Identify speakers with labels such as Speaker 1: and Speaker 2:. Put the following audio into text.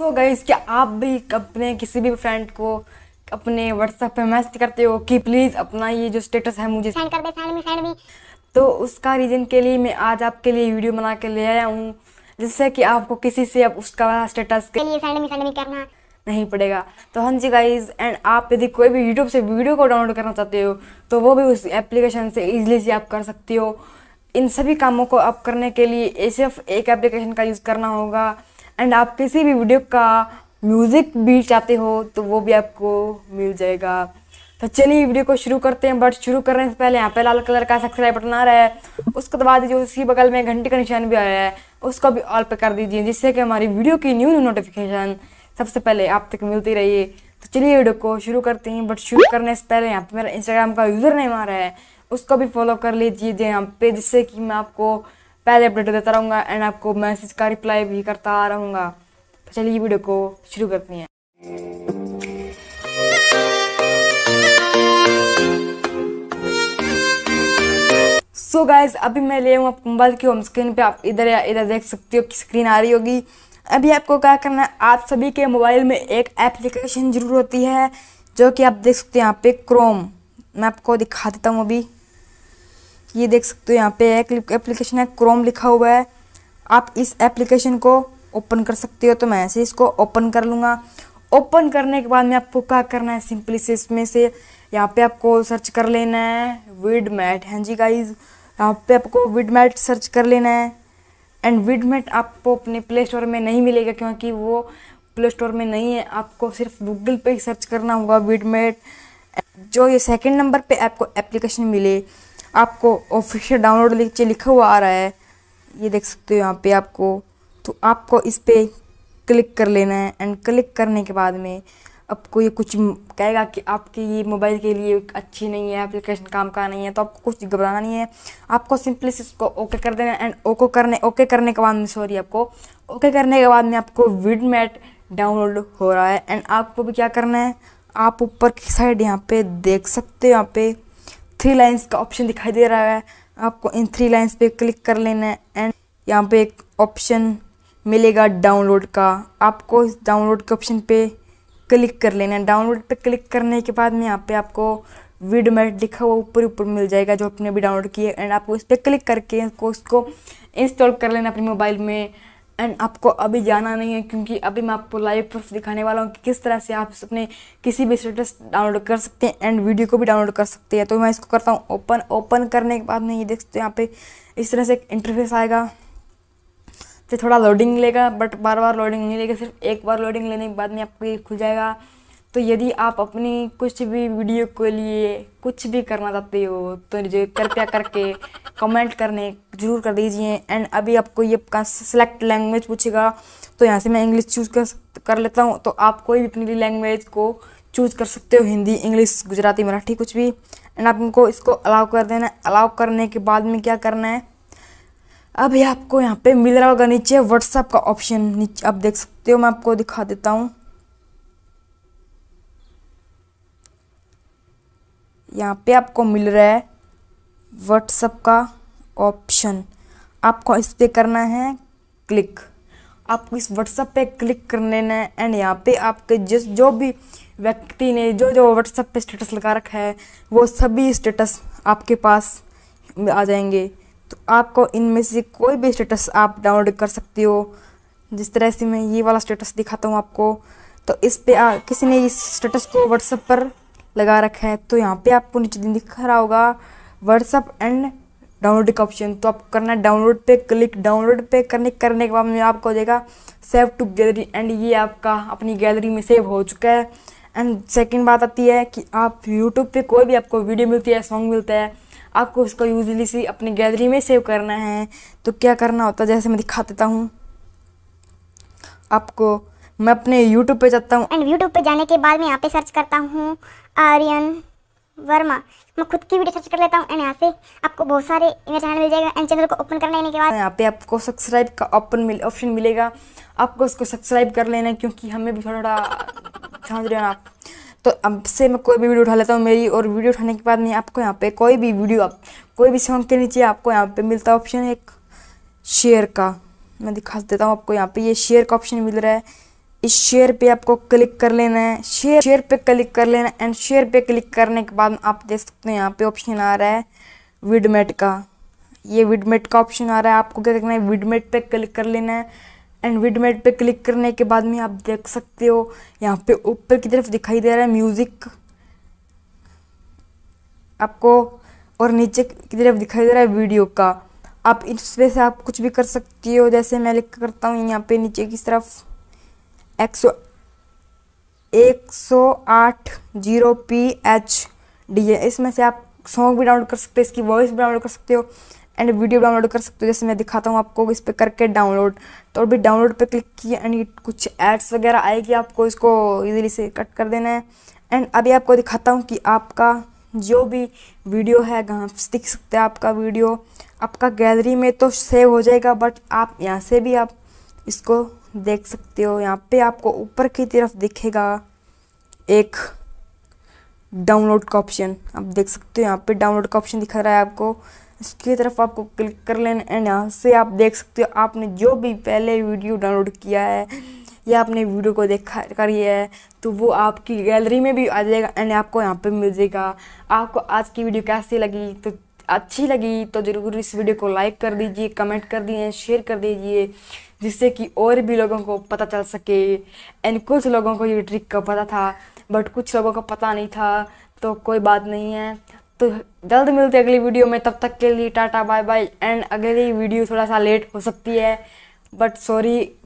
Speaker 1: सो so गई क्या आप भी अपने किसी भी फ्रेंड को अपने व्हाट्सएप पे मैसेज करते हो कि प्लीज़ अपना ये जो स्टेटस है मुझे सेंड कर दे सेंड में सेंड में तो उसका रीज़न के लिए मैं आज आपके लिए वीडियो बना के ले आया हूँ जिससे कि आपको किसी से अब उसका स्टेटस के लिए सेंड में सेंड में करना नहीं पड़ेगा तो हाँ जी गाइज एंड आप यदि कोई भी यूट्यूब से वीडियो को डाउनलोड करना चाहते हो तो वो भी उस एप्लीकेशन से ईजिली से आप कर सकते हो इन सभी कामों को आप करने के लिए सिर्फ एक एप्लीकेशन का यूज़ करना होगा एंड आप किसी भी वीडियो का म्यूज़िक भी चाहते हो तो वो भी आपको मिल जाएगा तो चलिए वीडियो को शुरू करते हैं बट शुरू करने से पहले यहाँ पे लाल कलर का सब्सक्राइब बटन आ रहा है उसके बाद जो उसकी बगल में घंटी का निशान भी आया है उसको भी ऑल पे कर दीजिए जिससे कि हमारी वीडियो की न्यू न्यू नोटिफिकेशन सबसे पहले आप तक मिलती रहिए तो चलिए वीडियो को शुरू करते हैं बट शुरू करने से पहले यहाँ पर मेरा इंस्टाग्राम का यूज़र नहीं आ रहा है उसको भी फॉलो कर लीजिए यहाँ पे जिससे कि मैं आपको पहले अपडेट देता रहूँगा एंड आपको मैसेज का रिप्लाई भी करता रहूँगा तो चलिए वीडियो को शुरू करते हैं सो so गाइज अभी मैं ले हूँ आप मोबाइल की होम स्क्रीन पे आप इधर या इधर देख सकते हो कि स्क्रीन आ रही होगी अभी आपको क्या करना है आप सभी के मोबाइल में एक एप्लीकेशन ज़रूर होती है जो कि आप देख सकते हैं यहाँ पे क्रोम मैं आपको दिखा देता हूँ अभी ये देख सकते हो यहाँ पे एक एप्लीकेशन है क्रोम लिखा हुआ है आप इस एप्लीकेशन को ओपन कर सकते हो तो मैं ऐसे इसको ओपन कर लूँगा ओपन करने के बाद में आपको क्या करना है सिंपली से इसमें से यहाँ पे आपको सर्च कर लेना है विड मैट हैं जी गाइज यहाँ पे आपको विड मैट सर्च कर लेना है एंड विड मैट आपको अपने प्ले स्टोर में नहीं मिलेगा क्योंकि वो प्ले स्टोर में नहीं है आपको सिर्फ गूगल पे ही सर्च करना होगा विड मैट जो ये सेकेंड नंबर पर आपको एप्लीकेशन मिले आपको ऑफिशियल डाउनलोड नीचे लिखा हुआ आ रहा है ये देख सकते हो यहाँ पे आपको तो आपको इस पर क्लिक कर लेना है एंड क्लिक करने के बाद में आपको ये कुछ कहेगा कि आपके ये मोबाइल के लिए अच्छी नहीं है एप्लीकेशन काम का नहीं है तो आपको कुछ घबराना नहीं है आपको सिंपली से इसको ओके कर देना एंड ओके करने ओके करने के बाद में सॉरी आपको ओके करने के बाद में आपको विडमेट डाउनलोड हो रहा है एंड आपको भी क्या करना है आप ऊपर की साइड यहाँ पे देख सकते हो यहाँ पे थ्री लाइंस का ऑप्शन दिखाई दे रहा है आपको इन थ्री लाइंस पे क्लिक कर लेना है एंड यहाँ पे एक ऑप्शन मिलेगा डाउनलोड का आपको इस डाउनलोड के ऑप्शन पे क्लिक कर लेना है डाउनलोड पे क्लिक करने के बाद में यहाँ पे आपको वीडमेट लिखा हुआ ऊपर ऊपर मिल जाएगा जो आपने अभी डाउनलोड किया एंड आपको इस पर क्लिक करके उसको इसको इंस्टॉल कर लेना अपने मोबाइल में एंड आपको अभी जाना नहीं है क्योंकि अभी मैं आपको लाइव प्रूफ दिखाने वाला हूँ कि किस तरह से आप अपने किसी भी स्टेटस डाउनलोड कर सकते हैं एंड वीडियो को भी डाउनलोड कर सकते हैं तो मैं इसको करता हूँ ओपन ओपन करने के बाद में ये देख सकते हैं यहाँ पे इस तरह से एक इंटरफेस आएगा तो थोड़ा लोडिंग लेगा बट बार बार लोडिंग नहीं लेगा सिर्फ एक बार लोडिंग लेने के बाद में आपको ये खुल जाएगा तो यदि आप अपनी कुछ भी वीडियो के लिए कुछ भी करना चाहते हो तो जो कृपया करके कमेंट करने जरूर कर दीजिए एंड अभी आपको ये आपका सेलेक्ट लैंग्वेज पूछेगा तो यहाँ से मैं इंग्लिश चूज कर कर लेता हूँ तो आप कोई भी अपनी लैंग्वेज को चूज कर सकते हो हिंदी इंग्लिश गुजराती मराठी कुछ भी एंड आप इसको अलाउ कर देना है अलाउ करने के बाद में क्या करना है अभी आपको यहाँ पे मिल रहा होगा नीचे व्हाट्सअप का ऑप्शन नीचे आप देख सकते हो मैं आपको दिखा देता हूँ यहाँ पे आपको मिल रहा है व्हाट्सअप का ऑप्शन आपको इस पर करना है क्लिक आपको इस व्हाट्सअप पे क्लिक करने ने है एंड यहाँ पे आपके जिस जो भी व्यक्ति ने जो जो व्हाट्सअप पे स्टेटस लगा रखा है वो सभी स्टेटस आपके पास आ जाएंगे तो आपको इनमें से कोई भी स्टेटस आप डाउनलोड कर सकते हो जिस तरह से मैं ये वाला स्टेटस दिखाता हूँ आपको तो इस पे आ, किसी ने इस स्टेटस को व्हाट्सअप पर लगा रखा है तो यहाँ पे आपको नीचे दिख रहा होगा व्हाट्सअप एंड डाउनलोड का ऑप्शन तो आप करना डाउनलोड पे क्लिक डाउनलोड पे करने करने के बाद में आपको हो जाएगा सेव टू गैलरी एंड ये आपका अपनी गैलरी में सेव हो चुका है एंड सेकेंड बात आती है कि आप यूट्यूब पे कोई भी आपको वीडियो मिलती है सॉन्ग मिलता है आपको उसको यूजली सी अपनी गैलरी में सेव करना है तो क्या करना होता है जैसे मैं दिखा देता हूँ आपको मैं अपने यूट्यूब पे जाता हूँ एंड यूट्यूब पे जाने के बाद मैं यहाँ पे सर्च करता हूँ आर्यन वर्मा मैं खुद की वीडियो सर्च कर लेता हूँ एंड यहाँ से आपको बहुत सारे मेरा चैनल मिल जाएगा एंड चैनल को ओपन कर लेने के बाद यहाँ पे आपको सब्सक्राइब का ओपन मिल ऑप्शन मिलेगा आपको उसको सब्सक्राइब कर लेना क्योंकि हमें भी थोड़ा थोड़ा समझ रहे हो आप तो अब से मैं कोई भी वीडियो उठा लेता हूँ मेरी और वीडियो उठाने के बाद मैं आपको यहाँ पे कोई भी वीडियो आप कोई भी सॉन्ग के नीचे आपको यहाँ पे मिलता ऑप्शन है एक शेयर का मैं दिखा देता हूँ आपको यहाँ पे ये शेयर का ऑप्शन मिल रहा है इस शेयर पे आपको क्लिक कर लेना है शेयर शेयर पे क्लिक कर लेना एंड शेयर पे क्लिक करने के बाद आप देख सकते हो यहाँ पे ऑप्शन आ रहा है विडमेट का ये विडमेट का ऑप्शन आ रहा है आपको क्या करना है विडमेट पे क्लिक कर लेना है एंड विडमेट पे क्लिक करने के बाद में आप देख सकते हो यहाँ पे ऊपर की तरफ दिखाई दे रहा है म्यूज़िक आपको और नीचे की तरफ दिखाई दे रहा है वीडियो का आप इस पे से आप कुछ भी कर सकती हो जैसे मैं लिख करता हूँ यहाँ पे नीचे की तरफ एक सौ एक सौ आठ जीरो पी एच डी है इसमें से आप सॉन्ग भी डाउनलोड कर सकते हो इसकी वॉइस भी डाउनलोड कर सकते हो एंड वीडियो डाउनलोड कर सकते हो जैसे मैं दिखाता हूँ आपको इस पर करके डाउनलोड तो अभी डाउनलोड पे क्लिक किए एंड कुछ एड्स वगैरह आएगी आपको इसको इजीली से कट कर देना है एंड अभी आपको दिखाता हूँ कि आपका जो भी वीडियो है कहाँ दिख सकते हैं आपका वीडियो आपका गैलरी में तो सेव हो जाएगा बट आप यहाँ से भी आप इसको देख सकते हो यहाँ पे आपको ऊपर की तरफ दिखेगा एक डाउनलोड का ऑप्शन आप देख सकते हो यहाँ पे डाउनलोड का ऑप्शन दिखा रहा है आपको इसकी तरफ आपको क्लिक कर लेना एंड यहाँ से आप देख सकते हो आपने जो भी पहले वीडियो डाउनलोड किया है या आपने वीडियो को देखा करी है तो वो आपकी गैलरी में भी आ जाएगा एंड आपको यहाँ पे मिल जाएगा आपको आज की वीडियो कैसी लगी तो अच्छी लगी तो ज़रूर इस वीडियो को लाइक कर दीजिए कमेंट कर दीजिए शेयर कर दीजिए जिससे कि और भी लोगों को पता चल सके एंड कुछ लोगों को ये ट्रिक का पता था बट कुछ लोगों को पता नहीं था तो कोई बात नहीं है तो जल्द मिलते अगली वीडियो में तब तक के लिए टाटा बाय बाय एंड अगली वीडियो थोड़ा सा लेट हो सकती है बट सॉरी